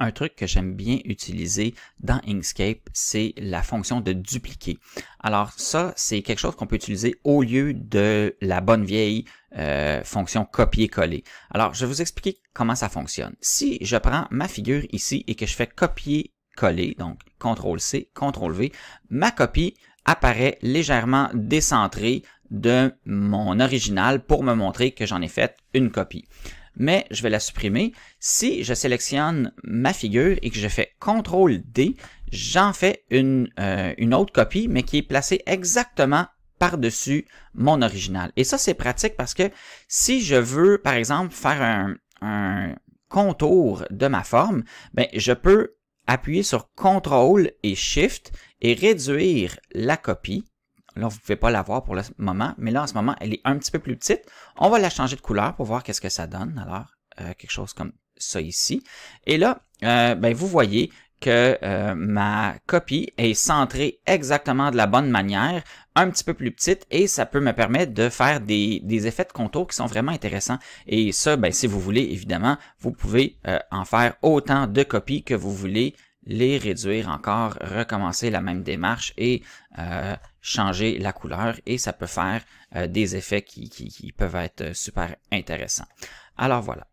un truc que j'aime bien utiliser dans Inkscape, c'est la fonction de dupliquer. Alors ça, c'est quelque chose qu'on peut utiliser au lieu de la bonne vieille euh, fonction copier-coller. Alors, je vais vous expliquer comment ça fonctionne. Si je prends ma figure ici et que je fais copier-coller, donc CTRL-C, CTRL-V, ma copie apparaît légèrement décentrée de mon original pour me montrer que j'en ai fait une copie mais je vais la supprimer. Si je sélectionne ma figure et que je fais CTRL D, j'en fais une, euh, une autre copie, mais qui est placée exactement par-dessus mon original. Et ça, c'est pratique parce que si je veux, par exemple, faire un, un contour de ma forme, ben, je peux appuyer sur CTRL et SHIFT et réduire la copie Là, vous ne pouvez pas la voir pour le moment, mais là, en ce moment, elle est un petit peu plus petite. On va la changer de couleur pour voir qu'est-ce que ça donne. Alors, euh, quelque chose comme ça ici. Et là, euh, ben, vous voyez que euh, ma copie est centrée exactement de la bonne manière, un petit peu plus petite, et ça peut me permettre de faire des, effets de contour qui sont vraiment intéressants. Et ça, ben, si vous voulez, évidemment, vous pouvez en faire autant de copies que vous voulez les réduire encore, recommencer la même démarche et euh, changer la couleur et ça peut faire euh, des effets qui, qui, peuvent être euh, super intéressants. Alors voilà.